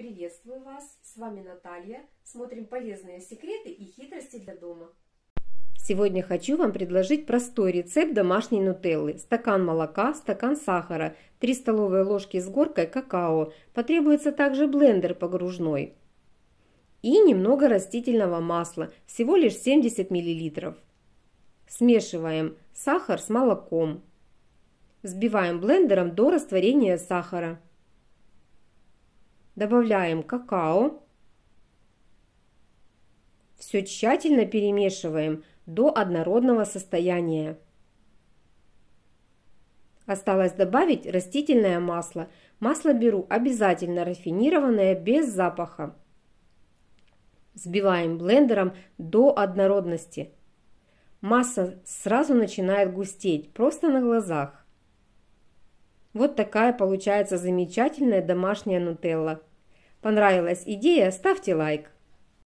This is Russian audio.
Приветствую вас! С вами Наталья. Смотрим полезные секреты и хитрости для дома. Сегодня хочу вам предложить простой рецепт домашней нутеллы. Стакан молока, стакан сахара, 3 столовые ложки с горкой какао. Потребуется также блендер погружной. И немного растительного масла, всего лишь 70 мл. Смешиваем сахар с молоком. Взбиваем блендером до растворения сахара. Добавляем какао. Все тщательно перемешиваем до однородного состояния. Осталось добавить растительное масло. Масло беру обязательно рафинированное, без запаха. Сбиваем блендером до однородности. Масса сразу начинает густеть, просто на глазах. Вот такая получается замечательная домашняя нутелла. Понравилась идея? Ставьте лайк.